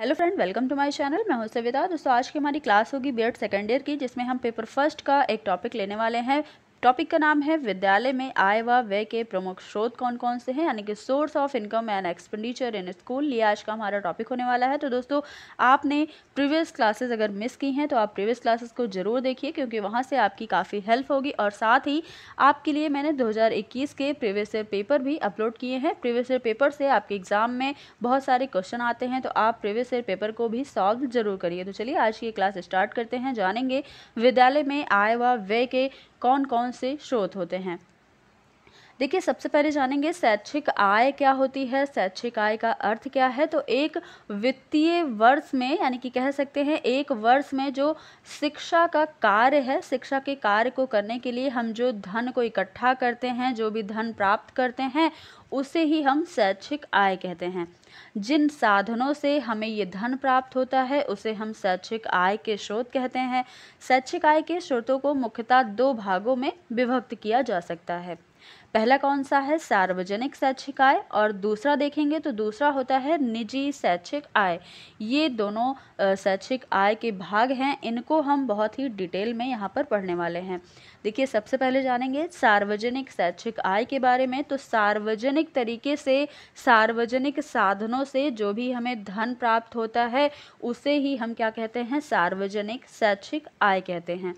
hello friend welcome to my channel मैं हूं सविता दोस्तों आज की हमारी क्लास होगी बी एड सेकेंड ईयर की जिसमें हम पेपर फर्स्ट का एक टॉपिक लेने वाले हैं टॉपिक का नाम है विद्यालय में आय व व्यय के प्रमुख स्रोत कौन कौन से हैं यानी कि source of income and expenditure in school ये आज का हमारा टॉपिक होने वाला है तो दोस्तों आपने प्रीवियस क्लासेस अगर मिस की हैं तो आप प्रीवियस क्लासेस को जरूर देखिए क्योंकि वहाँ से आपकी काफ़ी हेल्प होगी और साथ ही आपके लिए मैंने दो के प्रीवियस ईयर पेपर भी अपलोड किए हैं प्रीवियस ईयर पेपर से आपके एग्ज़ाम में बहुत सारे क्वेश्चन आते हैं तो आप प्रीवियस ईयर पेपर को भी सॉल्व जरूर करिए तो चलिए आज की क्लास स्टार्ट करते हैं जानेंगे विद्यालय में आय व व्यय के कौन कौन से स्रोत होते हैं देखिए सबसे पहले जानेंगे शैक्षिक आय क्या होती है शैक्षिक आय का अर्थ क्या है तो एक वित्तीय वर्ष में यानी कि कह सकते हैं एक वर्ष में जो शिक्षा का कार्य है शिक्षा के कार्य को करने के लिए हम जो धन को इकट्ठा करते हैं जो भी धन प्राप्त करते हैं उसे ही हम शैक्षिक आय कहते हैं जिन साधनों से हमें ये धन प्राप्त होता है उसे हम शैक्षिक आय के स्रोत कहते हैं शैक्षिक आय के स्रोतों को मुख्यतः दो भागों में विभक्त किया जा सकता है पहला कौन सा है सार्वजनिक शैक्षिक आय और दूसरा देखेंगे तो दूसरा होता है निजी शैक्षिक आय ये दोनों शैक्षिक आय के भाग हैं इनको हम बहुत ही डिटेल में यहाँ पर पढ़ने वाले हैं देखिए सबसे पहले जानेंगे सार्वजनिक शैक्षिक आय के बारे में तो सार्वजनिक तरीके से सार्वजनिक साधनों से जो भी हमें धन प्राप्त होता है उसे ही हम क्या कहते हैं सार्वजनिक शैक्षिक आय कहते हैं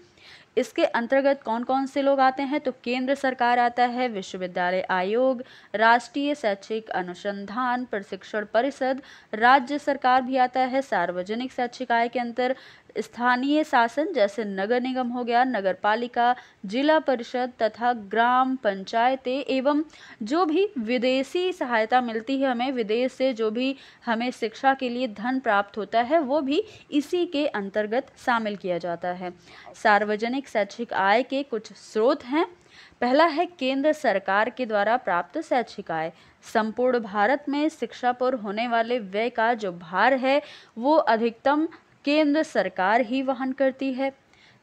इसके अंतर्गत कौन कौन से लोग आते हैं तो केंद्र सरकार आता है विश्वविद्यालय आयोग राष्ट्रीय शैक्षिक अनुसंधान प्रशिक्षण परिषद राज्य सरकार भी आता है सार्वजनिक शैक्षिक आय के अंतर स्थानीय शासन जैसे नगर निगम हो गया नगर पालिका जिला परिषद तथा ग्राम पंचायतें एवं जो भी विदेशी सहायता मिलती है हमें विदेश से जो भी हमें शिक्षा के लिए धन प्राप्त होता है वो भी इसी के अंतर्गत शामिल किया जाता है सार्वजनिक शैक्षिक आय के कुछ स्रोत हैं पहला है केंद्र सरकार के द्वारा प्राप्त शैक्षिक आय संपूर्ण भारत में शिक्षा पर होने वाले व्यय का जो भार है वो अधिकतम केंद्र सरकार ही वहन करती है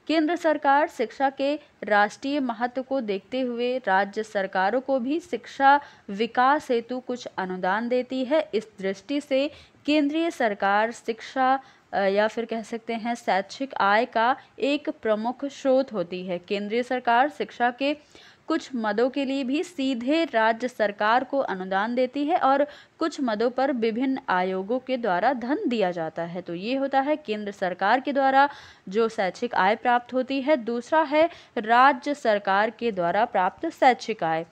केंद्र सरकार शिक्षा के राष्ट्रीय महत्व को देखते हुए राज्य सरकारों को भी शिक्षा विकास हेतु कुछ अनुदान देती है इस दृष्टि से केंद्रीय सरकार शिक्षा या फिर कह सकते हैं शैक्षिक आय का एक प्रमुख स्रोत होती है केंद्रीय सरकार शिक्षा के कुछ मदों के लिए भी सीधे राज्य सरकार को अनुदान देती है और कुछ मदों पर विभिन्न आयोगों के द्वारा धन दिया जाता है तो ये होता है केंद्र सरकार के द्वारा जो शैक्षिक आय प्राप्त होती है दूसरा है राज्य सरकार के द्वारा प्राप्त शैक्षिक आय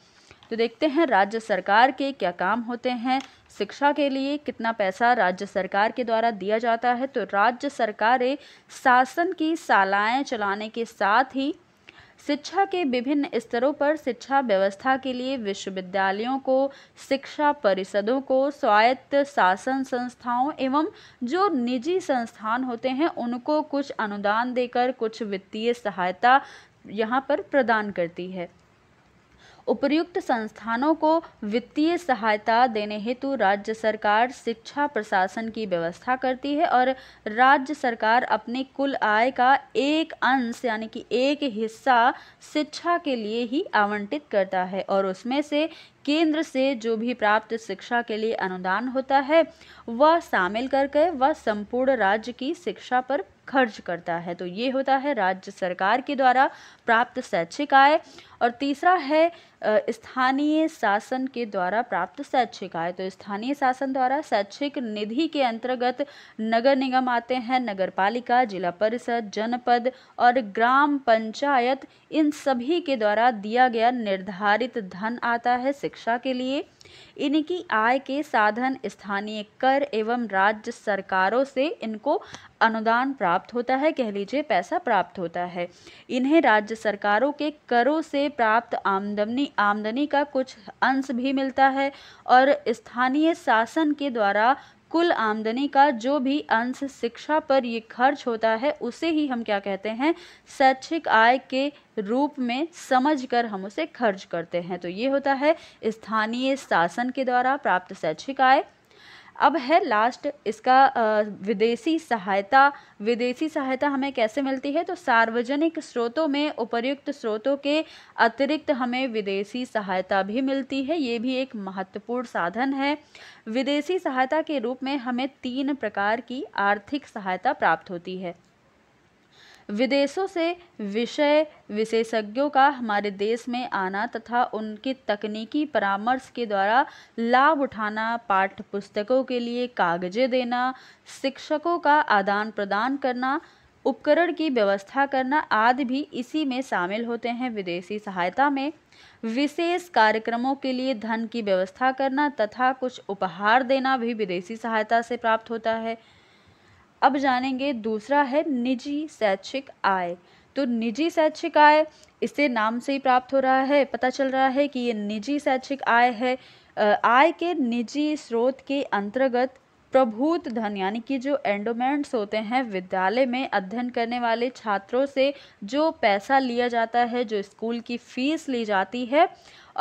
तो देखते हैं राज्य सरकार के क्या काम होते हैं शिक्षा के लिए कितना पैसा राज्य सरकार के द्वारा दिया जाता है तो राज्य सरकारें शासन की शालाएँ चलाने के साथ ही शिक्षा के विभिन्न स्तरों पर शिक्षा व्यवस्था के लिए विश्वविद्यालयों को शिक्षा परिषदों को स्वायत्त शासन संस्थाओं एवं जो निजी संस्थान होते हैं उनको कुछ अनुदान देकर कुछ वित्तीय सहायता यहाँ पर प्रदान करती है उपयुक्त संस्थानों को वित्तीय सहायता देने हेतु राज्य सरकार शिक्षा प्रशासन की व्यवस्था करती है और राज्य सरकार अपनी कुल आय का एक अंश यानी कि एक हिस्सा शिक्षा के लिए ही आवंटित करता है और उसमें से केंद्र से जो भी प्राप्त शिक्षा के लिए अनुदान होता है वह शामिल करके वह संपूर्ण राज्य की शिक्षा पर खर्च करता है तो ये होता है राज्य सरकार के द्वारा प्राप्त शैक्षिक आय और तीसरा है स्थानीय शासन के द्वारा प्राप्त शैक्षिक आय तो स्थानीय शासन द्वारा शैक्षिक निधि के अंतर्गत नगर निगम आते हैं नगर पालिका जिला परिषद जनपद और ग्राम पंचायत इन सभी के द्वारा दिया गया निर्धारित धन आता है शिक्षा के लिए इनकी आय के साधन स्थानीय कर एवं राज्य सरकारों से इनको अनुदान प्राप्त होता है कह लीजिए पैसा प्राप्त होता है इन्हें राज्य सरकारों के करों से प्राप्त आमदनी आमदनी का कुछ अंश भी मिलता है और स्थानीय शासन के द्वारा कुल आमदनी का जो भी अंश शिक्षा पर ये खर्च होता है उसे ही हम क्या कहते हैं शैक्षिक आय के रूप में समझकर हम उसे खर्च करते हैं तो ये होता है स्थानीय शासन के द्वारा प्राप्त शैक्षिक आय अब है लास्ट इसका विदेशी सहायता विदेशी सहायता हमें कैसे मिलती है तो सार्वजनिक स्रोतों में उपर्युक्त स्रोतों के अतिरिक्त हमें विदेशी सहायता भी मिलती है ये भी एक महत्वपूर्ण साधन है विदेशी सहायता के रूप में हमें तीन प्रकार की आर्थिक सहायता प्राप्त होती है विदेशों से विषय विशेषज्ञों का हमारे देश में आना तथा उनके तकनीकी परामर्श के द्वारा लाभ उठाना पाठ्य पुस्तकों के लिए कागजे देना शिक्षकों का आदान प्रदान करना उपकरण की व्यवस्था करना आदि भी इसी में शामिल होते हैं विदेशी सहायता में विशेष कार्यक्रमों के लिए धन की व्यवस्था करना तथा कुछ उपहार देना भी विदेशी सहायता से प्राप्त होता है अब जानेंगे दूसरा है निजी शैक्षिक आय तो निजी शैक्षिक आय इससे नाम से ही प्राप्त हो रहा है पता चल रहा है कि ये निजी शैक्षिक आय है आय के निजी स्रोत के अंतर्गत प्रभूत धन यानी कि जो एंडोमेंट्स होते हैं विद्यालय में अध्ययन करने वाले छात्रों से जो पैसा लिया जाता है जो स्कूल की फीस ली जाती है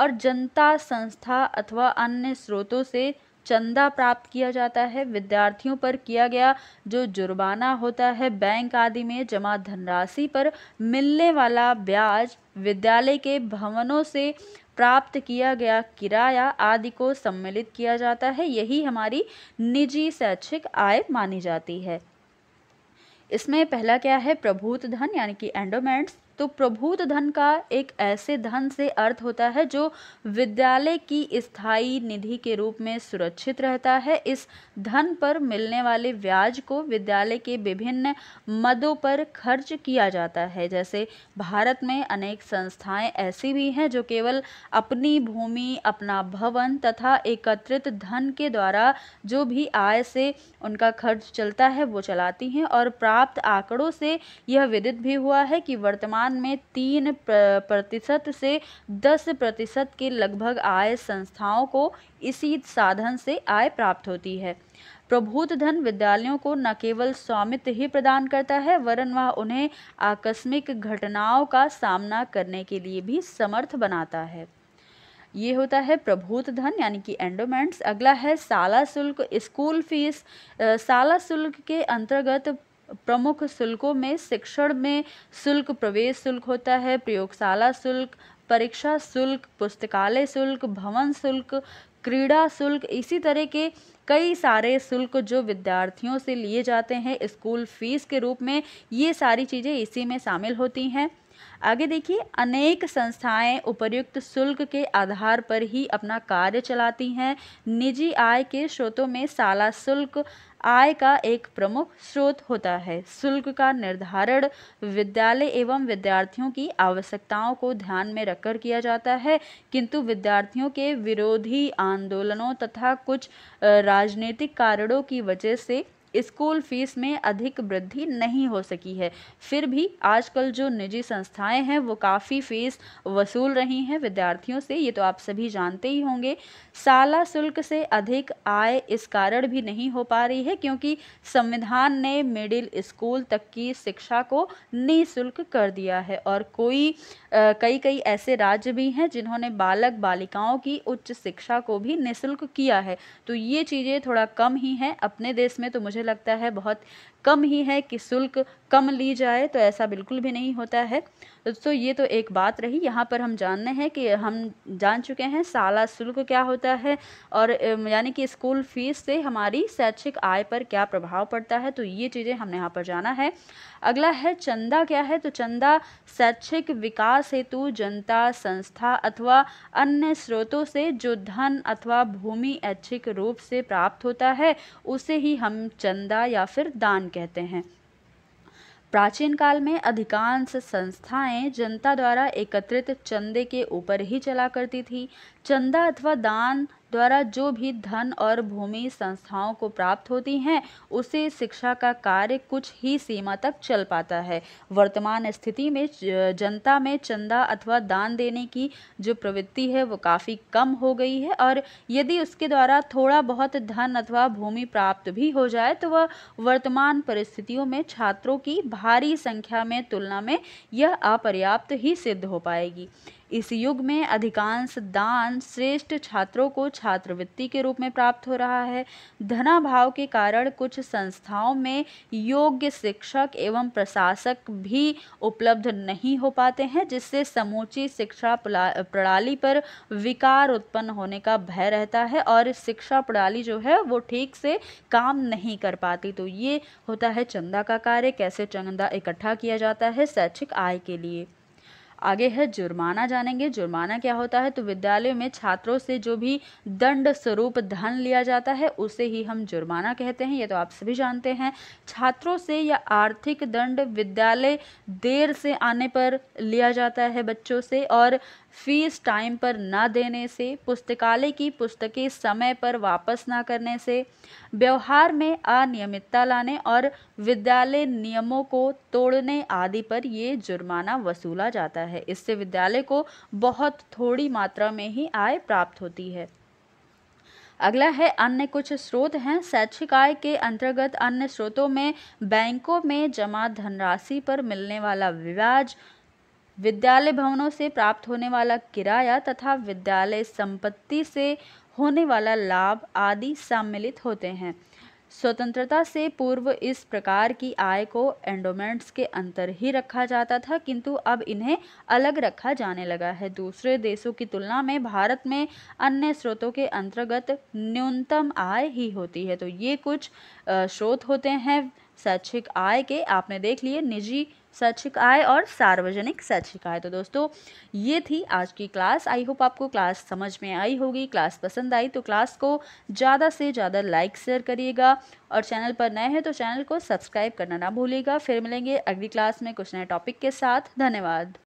और जनता संस्था अथवा अन्य स्रोतों से चंदा प्राप्त किया जाता है विद्यार्थियों पर किया गया जो जुर्माना होता है बैंक आदि में जमा धनराशि पर मिलने वाला ब्याज विद्यालय के भवनों से प्राप्त किया गया किराया आदि को सम्मिलित किया जाता है यही हमारी निजी शैक्षिक आय मानी जाती है इसमें पहला क्या है प्रभूत धन यानी कि एंडोमेंट्स तो प्रभूत धन का एक ऐसे धन से अर्थ होता है जो विद्यालय की स्थायी निधि के रूप में सुरक्षित रहता है इस धन पर मिलने वाले ब्याज को विद्यालय के विभिन्न मदों पर खर्च किया जाता है जैसे भारत में अनेक संस्थाएं ऐसी भी हैं जो केवल अपनी भूमि अपना भवन तथा एकत्रित धन के द्वारा जो भी आय से उनका खर्च चलता है वो चलाती हैं और प्राप्त आंकड़ों से यह विदित भी हुआ है कि वर्तमान वर्तमान में तीन प्रतिशत से दस प्रतिशत के लगभग आय संस्थाओं को इसी साधन से आय प्राप्त होती है प्रभूत धन विद्यालयों को न केवल स्वामित्व ही प्रदान करता है वरन वह उन्हें आकस्मिक घटनाओं का सामना करने के लिए भी समर्थ बनाता है ये होता है प्रभूत धन यानी कि एंडोमेंट्स अगला है साला शुल्क स्कूल फीस साला शुल्क के अंतर्गत प्रमुख शुल्कों में शिक्षण में शुल्क प्रवेश शुल्क होता है प्रयोगशाला शुल्क परीक्षा शुल्क पुस्तकालय शुल्क भवन शुल्क क्रीड़ा शुल्क इसी तरह के कई सारे शुल्क जो विद्यार्थियों से लिए जाते हैं स्कूल फीस के रूप में ये सारी चीज़ें इसी में शामिल होती हैं आगे देखिए अनेक संस्थाएं उपर्युक्त शुल्क के आधार पर ही अपना कार्य चलाती हैं निजी आय के स्रोतों में साला शुल्क आय का एक प्रमुख स्रोत होता है शुल्क का निर्धारण विद्यालय एवं विद्यार्थियों की आवश्यकताओं को ध्यान में रखकर किया जाता है किंतु विद्यार्थियों के विरोधी आंदोलनों तथा कुछ राजनीतिक कारणों की वजह से स्कूल फीस में अधिक वृद्धि नहीं हो सकी है फिर भी आजकल जो निजी संस्थाएं हैं वो काफ़ी फीस वसूल रही हैं विद्यार्थियों से ये तो आप सभी जानते ही होंगे साला शुल्क से अधिक आय इस कारण भी नहीं हो पा रही है क्योंकि संविधान ने मिडिल स्कूल तक की शिक्षा को निःशुल्क कर दिया है और कोई आ, कई कई ऐसे राज्य भी हैं जिन्होंने बालक बालिकाओं की उच्च शिक्षा को भी निःशुल्क किया है तो ये चीज़ें थोड़ा कम ही हैं अपने देश में तो मुझे लगता है बहुत कम ही है कि शुल्क कम ली जाए तो ऐसा बिल्कुल भी नहीं होता है तो ये तो एक बात रही यहाँ पर हम जानने हैं कि हम जान चुके हैं साला शुल्क क्या होता है और यानी कि स्कूल फीस से हमारी शैक्षिक आय पर क्या प्रभाव पड़ता है तो ये चीज़ें हमने यहाँ पर जाना है अगला है चंदा क्या है तो चंदा शैक्षिक विकास हेतु जनता संस्था अथवा अन्य स्रोतों से जो धन अथवा भूमि ऐच्छिक रूप से प्राप्त होता है उसे ही हम चंदा या फिर दान कहते हैं प्राचीन काल में अधिकांश संस्थाएं जनता द्वारा एकत्रित चंदे के ऊपर ही चला करती थी चंदा अथवा दान द्वारा जो भी धन और भूमि संस्थाओं को प्राप्त होती हैं उसे शिक्षा का कार्य कुछ ही सीमा तक चल पाता है वर्तमान स्थिति में जनता में चंदा अथवा दान देने की जो प्रवृत्ति है वो काफ़ी कम हो गई है और यदि उसके द्वारा थोड़ा बहुत धन अथवा भूमि प्राप्त भी हो जाए तो वह वर्तमान परिस्थितियों में छात्रों की भारी संख्या में तुलना में यह अपर्याप्त ही सिद्ध हो पाएगी इस युग में अधिकांश दान श्रेष्ठ छात्रों को छात्रवृत्ति के रूप में प्राप्त हो रहा है धनाभाव के कारण कुछ संस्थाओं में योग्य शिक्षक एवं प्रशासक भी उपलब्ध नहीं हो पाते हैं जिससे समूची शिक्षा प्रणाली पर विकार उत्पन्न होने का भय रहता है और शिक्षा प्रणाली जो है वो ठीक से काम नहीं कर पाती तो ये होता है चंदा का कार्य कैसे चंदा इकट्ठा किया जाता है शैक्षिक आय के लिए आगे है जुर्माना जानेंगे जुर्माना क्या होता है तो विद्यालय में छात्रों से जो भी दंड स्वरूप धन लिया जाता है उसे ही हम जुर्माना कहते हैं ये तो आप सभी जानते हैं छात्रों से या आर्थिक दंड विद्यालय देर से आने पर लिया जाता है बच्चों से और फीस टाइम पर न देने से पुस्तकालय की पुस्तकें समय पर वापस न करने से व्यवहार में अनियमितता लाने और विद्यालय नियमों को तोड़ने आदि पर ये जुर्माना वसूला जाता है इससे विद्यालय को बहुत थोड़ी मात्रा में ही आय प्राप्त होती है अगला है अन्य कुछ स्रोत हैं शैक्षिक आय के अंतर्गत अन्य स्रोतों में बैंकों में जमा धनराशि पर मिलने वाला ब्याज विद्यालय भवनों से प्राप्त होने वाला किराया तथा विद्यालय संपत्ति से होने वाला लाभ आदि सम्मिलित होते हैं स्वतंत्रता से पूर्व इस प्रकार की आय को एंडोमेंट्स के अंतर ही रखा जाता था किंतु अब इन्हें अलग रखा जाने लगा है दूसरे देशों की तुलना में भारत में अन्य स्रोतों के अंतर्गत न्यूनतम आय ही होती है तो ये कुछ स्रोत होते हैं शैक्षिक आय के आपने देख लिए निजी शैक्षिक आय और सार्वजनिक शैक्षिक आय तो दोस्तों ये थी आज की क्लास आई होप आपको क्लास समझ में आई होगी क्लास पसंद आई तो क्लास को ज़्यादा से ज़्यादा लाइक शेयर करिएगा और चैनल पर नए हैं तो चैनल को सब्सक्राइब करना ना भूलिएगा फिर मिलेंगे अगली क्लास में कुछ नए टॉपिक के साथ धन्यवाद